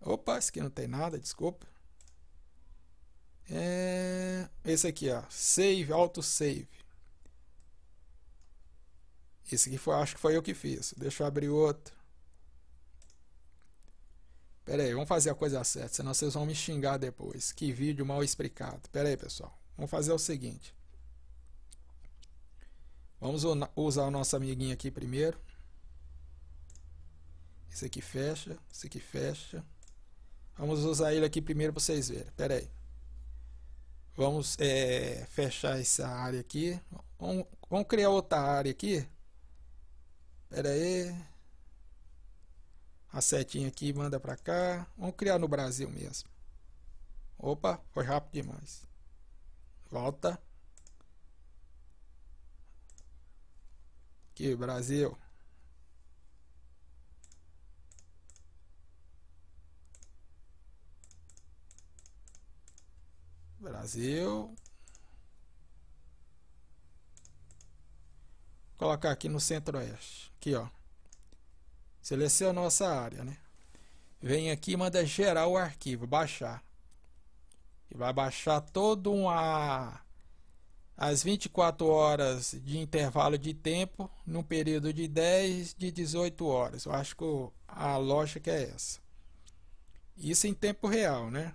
Opa, esse aqui não tem nada, desculpa. É... Esse aqui, ó. Save, auto save. Esse aqui foi, acho que foi eu que fiz. Deixa eu abrir outro. Pera aí, vamos fazer a coisa certa, senão vocês vão me xingar depois. Que vídeo mal explicado. Pera aí, pessoal. Vamos fazer o seguinte. Vamos usar o nosso amiguinho aqui primeiro. Esse aqui fecha, esse aqui fecha. Vamos usar ele aqui primeiro para vocês verem. Pera aí. Vamos é, fechar essa área aqui. Vamos, vamos, criar outra área aqui. Pera aí. A setinha aqui manda para cá. Vamos criar no Brasil mesmo. Opa, foi rápido demais. Volta. Aqui, Brasil. Brasil. Colocar aqui no centro-oeste. Aqui, ó. Selecionou essa área, né? Vem aqui e manda gerar o arquivo, baixar. E vai baixar todo a as 24 horas de intervalo de tempo num período de 10 de 18 horas. Eu acho que a lógica é essa. Isso em tempo real, né?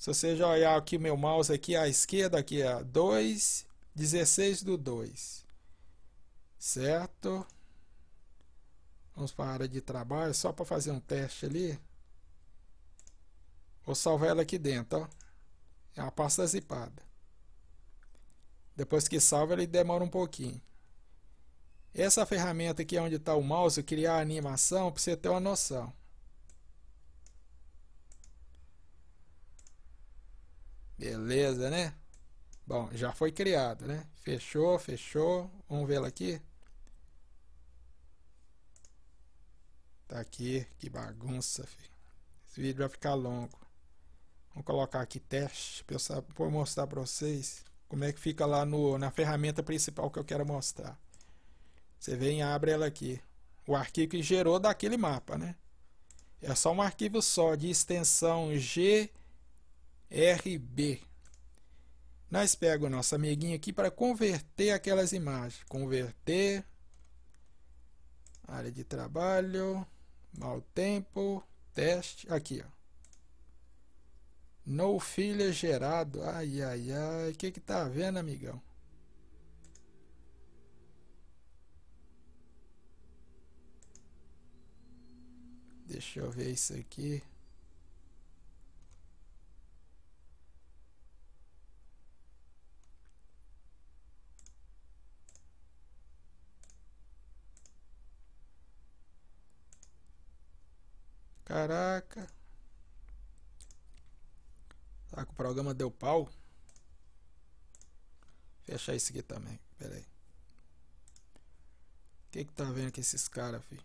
Se você olhar aqui meu mouse aqui à esquerda, aqui é 2, 16 do 2. Certo? Vamos para a área de trabalho, só para fazer um teste ali. Vou salvar ela aqui dentro, ó. É uma pasta zipada. Depois que salva, ele demora um pouquinho. Essa ferramenta aqui é onde está o mouse, criar a animação, para você ter uma noção. Beleza, né? Bom, já foi criado, né? Fechou, fechou. Vamos vê-la aqui. Tá aqui. Que bagunça, filho. Esse vídeo vai ficar longo. Vou colocar aqui teste para eu mostrar para vocês como é que fica lá no, na ferramenta principal que eu quero mostrar. Você vem e abre ela aqui. O arquivo que gerou daquele mapa, né? É só um arquivo só de extensão G RB. Nós pegamos o nossa amiguinha aqui para converter aquelas imagens. Converter. Área de trabalho. Mau tempo. Teste. Aqui, ó. No filha gerado. Ai, ai, ai. O que que tá vendo, amigão? Deixa eu ver isso aqui. Caraca. Tá, o programa deu pau? Fechar isso aqui também. Pera aí. O que que tá vendo aqui esses caras, filho?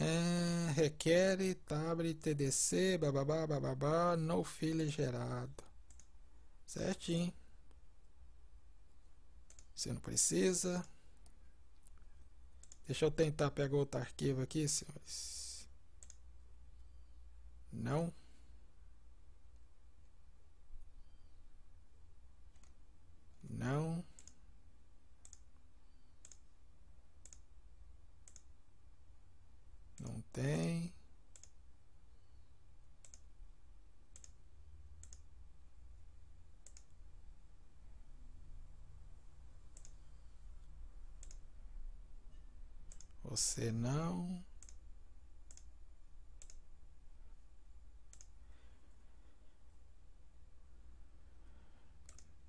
É, requer, tabre, TDC, bababá, bababá, no filho gerado. Certinho. Você não precisa. Deixa eu tentar pegar outro arquivo aqui, senhores. Não. Não. Não tem. Você não.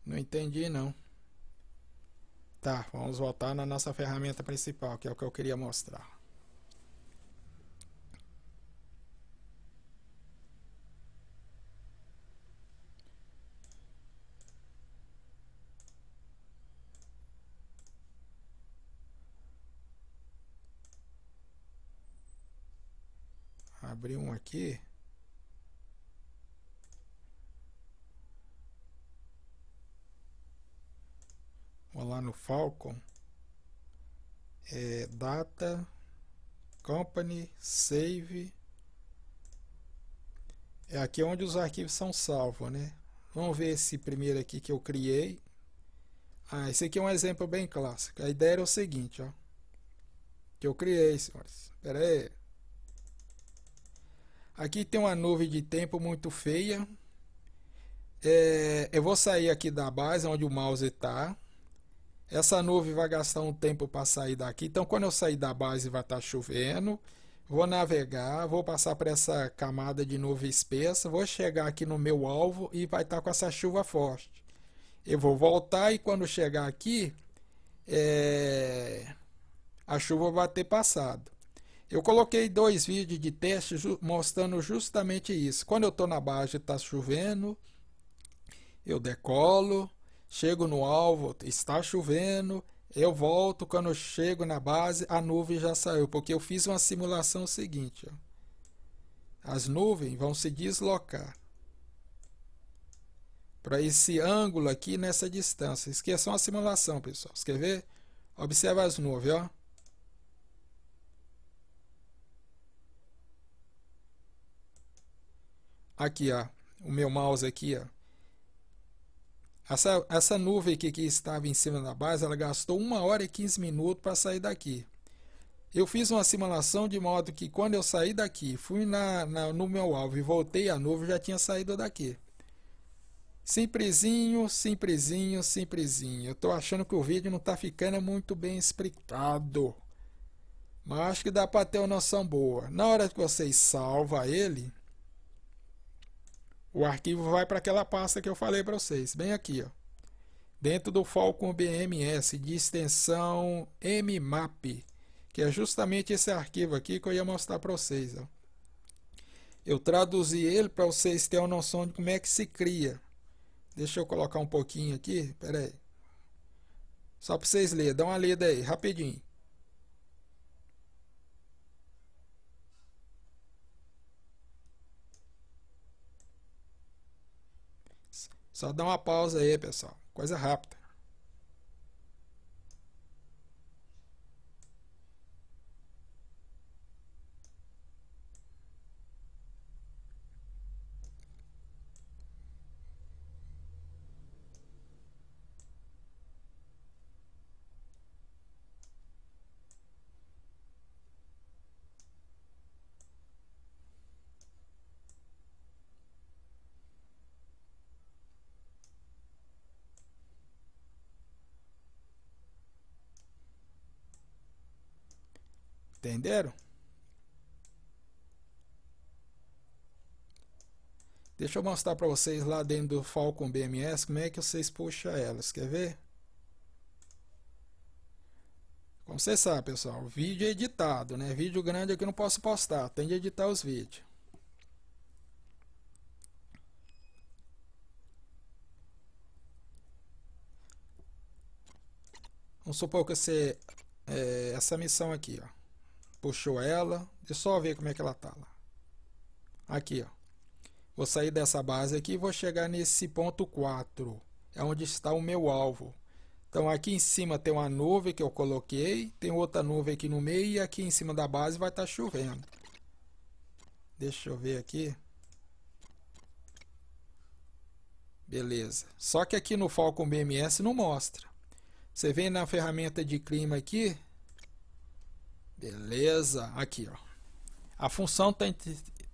Não entendi não. Tá, vamos voltar na nossa ferramenta principal, que é o que eu queria mostrar. abrir um aqui. Vou lá no Falcon. É, data, company, save. É aqui onde os arquivos são salvos, né? Vamos ver esse primeiro aqui que eu criei. Ah, esse aqui é um exemplo bem clássico. A ideia era o seguinte, ó. Que eu criei, senhores. Pera aí. Aqui tem uma nuvem de tempo muito feia. É, eu vou sair aqui da base onde o mouse está. Essa nuvem vai gastar um tempo para sair daqui. Então, quando eu sair da base, vai estar tá chovendo. Vou navegar, vou passar por essa camada de nuvem espessa. Vou chegar aqui no meu alvo e vai estar tá com essa chuva forte. Eu vou voltar e quando chegar aqui, é, a chuva vai ter passado. Eu coloquei dois vídeos de teste mostrando justamente isso. Quando eu estou na base e está chovendo, eu decolo, chego no alvo, está chovendo, eu volto, quando eu chego na base, a nuvem já saiu, porque eu fiz uma simulação seguinte. Ó. As nuvens vão se deslocar para esse ângulo aqui nessa distância. Esqueçam a simulação, pessoal. Você quer ver? as nuvens, ó. aqui, ó, o meu mouse aqui, ó. Essa, essa nuvem aqui que estava em cima da base, ela gastou 1 hora e 15 minutos para sair daqui. Eu fiz uma simulação de modo que quando eu saí daqui, fui na, na no meu alvo e voltei a nuvem, já tinha saído daqui. Simplesinho, simplesinho, simplesinho. Eu estou achando que o vídeo não está ficando muito bem explicado. Mas acho que dá para ter uma noção boa. Na hora que vocês salva ele, o arquivo vai para aquela pasta que eu falei para vocês, bem aqui, ó. Dentro do Falcon BMS de extensão mmap, que é justamente esse arquivo aqui que eu ia mostrar para vocês, ó. Eu traduzi ele para vocês terem uma noção de como é que se cria. Deixa eu colocar um pouquinho aqui, peraí. Só para vocês lerem, dá uma lida aí, rapidinho. Só dá uma pausa aí, pessoal. Coisa rápida. Entenderam? Deixa eu mostrar para vocês lá dentro do Falcon BMS como é que vocês puxam elas. Quer ver? Como vocês sabem, pessoal, vídeo é editado, né? Vídeo grande aqui eu não posso postar, tem de editar os vídeos. Vamos supor que você... É, essa missão aqui, ó puxou ela. Deixa eu só ver como é que ela tá lá. Aqui, ó. Vou sair dessa base aqui e vou chegar nesse ponto 4. É onde está o meu alvo. Então aqui em cima tem uma nuvem que eu coloquei. Tem outra nuvem aqui no meio e aqui em cima da base vai estar tá chovendo. Deixa eu ver aqui. Beleza. Só que aqui no Falcon BMS não mostra. Você vem na ferramenta de clima aqui, Beleza, aqui ó. A função tem,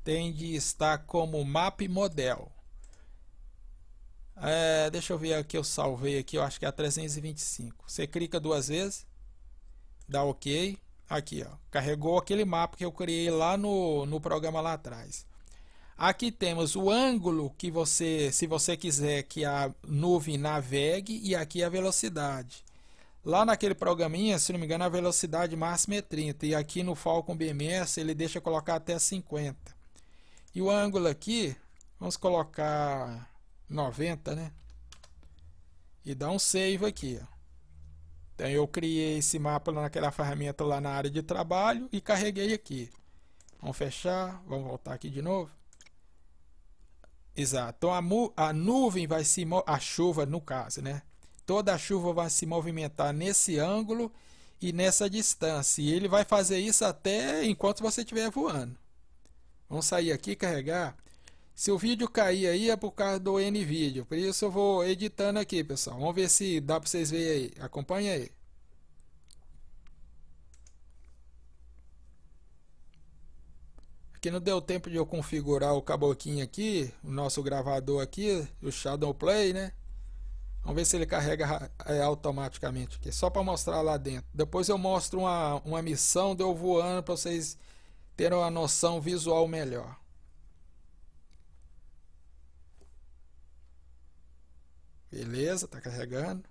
tem de estar como map model. É, deixa eu ver aqui, eu salvei aqui, eu acho que é a 325. Você clica duas vezes, dá OK. Aqui, ó, carregou aquele mapa que eu criei lá no, no programa lá atrás. Aqui temos o ângulo que você, se você quiser que a nuvem navegue e aqui a velocidade. Lá naquele programinha, se não me engano, a velocidade máxima é 30. E aqui no Falcon BMS ele deixa colocar até 50. E o ângulo aqui, vamos colocar 90, né? E dá um save aqui. Ó. Então eu criei esse mapa naquela ferramenta lá na área de trabalho e carreguei aqui. Vamos fechar, vamos voltar aqui de novo. Exato. Então a, a nuvem vai se a chuva no caso, né? toda a chuva vai se movimentar nesse ângulo e nessa distância. E ele vai fazer isso até enquanto você estiver voando. Vamos sair aqui carregar. Se o vídeo cair aí é por causa do NVIDIA. Por isso eu vou editando aqui, pessoal. Vamos ver se dá para vocês verem aí. Acompanha aí. Aqui não deu tempo de eu configurar o caboquinho aqui, o nosso gravador aqui, o Shadow Play, né? Vamos ver se ele carrega é, automaticamente aqui, só para mostrar lá dentro. Depois eu mostro uma, uma missão de eu voando para vocês terem uma noção visual melhor. Beleza, tá carregando.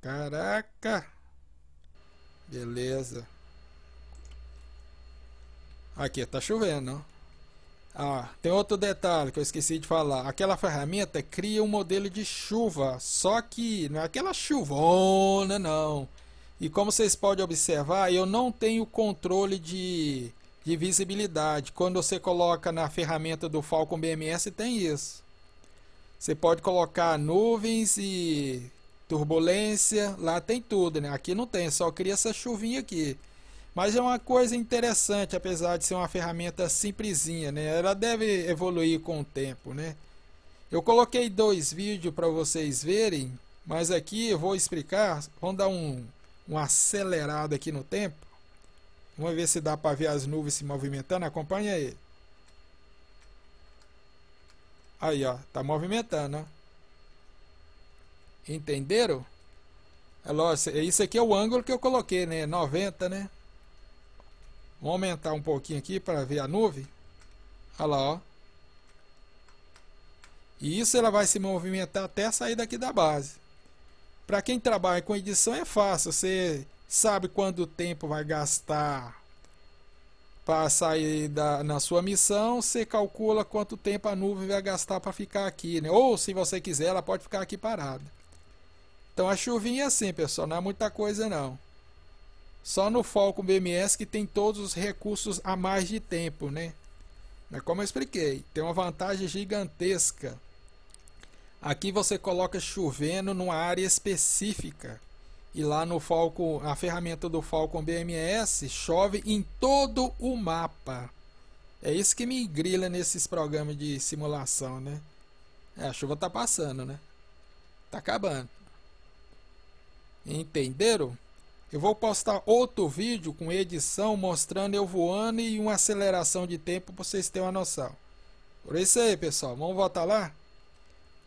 Caraca! Beleza. Aqui, tá chovendo. Ah, tem outro detalhe que eu esqueci de falar. Aquela ferramenta cria um modelo de chuva, só que não é aquela chuvona, não. E como vocês podem observar, eu não tenho controle de, de visibilidade. Quando você coloca na ferramenta do Falcon BMS, tem isso. Você pode colocar nuvens e turbulência, lá tem tudo, né? Aqui não tem, só cria essa chuvinha aqui. Mas é uma coisa interessante, apesar de ser uma ferramenta simplesinha, né? Ela deve evoluir com o tempo, né? Eu coloquei dois vídeos para vocês verem, mas aqui eu vou explicar, vamos dar um, um acelerado aqui no tempo. Vamos ver se dá para ver as nuvens se movimentando, acompanha aí. Aí, ó, tá movimentando, ó. Entenderam? É lógico, isso aqui é o ângulo que eu coloquei, né? 90, né? Vamos aumentar um pouquinho aqui para ver a nuvem. Olha lá, ó. E isso ela vai se movimentar até sair daqui da base. Para quem trabalha com edição é fácil, você sabe quanto tempo vai gastar para sair da, na sua missão, você calcula quanto tempo a nuvem vai gastar para ficar aqui, né? Ou se você quiser, ela pode ficar aqui parada. Então a chuvinha é assim, pessoal, não é muita coisa não. Só no Falcon BMS que tem todos os recursos a mais de tempo, né? Mas como eu expliquei, tem uma vantagem gigantesca. Aqui você coloca chovendo numa área específica. E lá no Falcon, a ferramenta do Falcon BMS chove em todo o mapa. É isso que me grila nesses programas de simulação, né? É, a chuva tá passando, né? Tá acabando. Entenderam? Eu vou postar outro vídeo com edição mostrando eu voando e uma aceleração de tempo para vocês terem uma noção. Por isso aí, pessoal. Vamos voltar lá?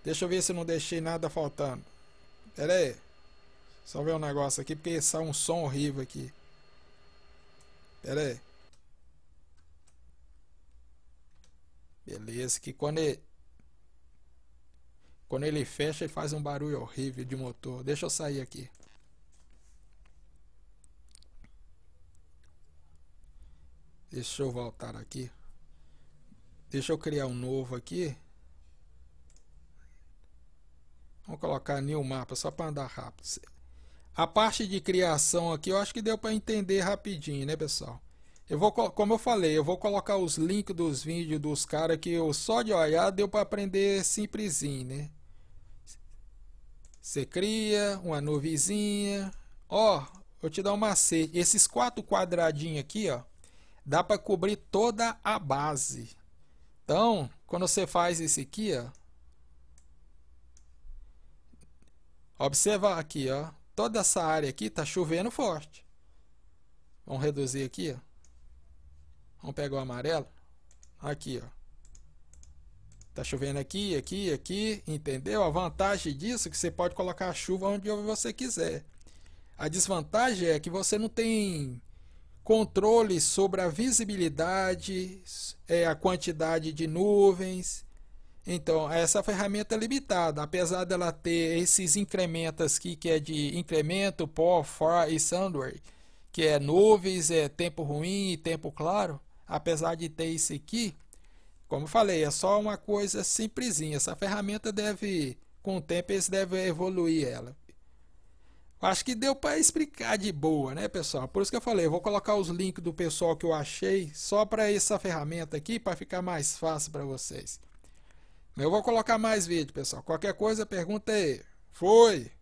Deixa eu ver se eu não deixei nada faltando. Pera aí. Só ver um negócio aqui, porque sai um som horrível aqui. Pera aí. Beleza, que quando ele... Quando ele fecha, ele faz um barulho horrível de motor. Deixa eu sair aqui. Deixa eu voltar aqui. Deixa eu criar um novo aqui. Vamos colocar new mapa só para andar rápido. A parte de criação aqui eu acho que deu para entender rapidinho, né, pessoal? Eu vou, como eu falei, eu vou colocar os links dos vídeos dos caras que eu só de olhar deu para aprender simplesinho, né? Você cria uma nuvezinha. Ó, vou te dar um macete. Esses quatro quadradinhos aqui, ó dá para cobrir toda a base. Então, quando você faz isso aqui, ó, observa aqui, ó, toda essa área aqui tá chovendo forte. Vamos reduzir aqui, ó. Vamos pegar o amarelo. Aqui, ó. Tá chovendo aqui, aqui, aqui, entendeu? A vantagem disso é que você pode colocar a chuva onde você quiser. A desvantagem é que você não tem controle sobre a visibilidade, é, a quantidade de nuvens. Então, essa ferramenta é limitada, apesar dela ter esses incrementos aqui, que é de incremento, pó, far e sandwich, que é nuvens, é tempo ruim e tempo claro, apesar de ter isso aqui, como falei, é só uma coisa simplesinha. Essa ferramenta deve, com o tempo, eles devem evoluir ela. Acho que deu para explicar de boa, né, pessoal? Por isso que eu falei, eu vou colocar os links do pessoal que eu achei só para essa ferramenta aqui, para ficar mais fácil para vocês. Eu vou colocar mais vídeo, pessoal. Qualquer coisa, pergunta aí. Foi!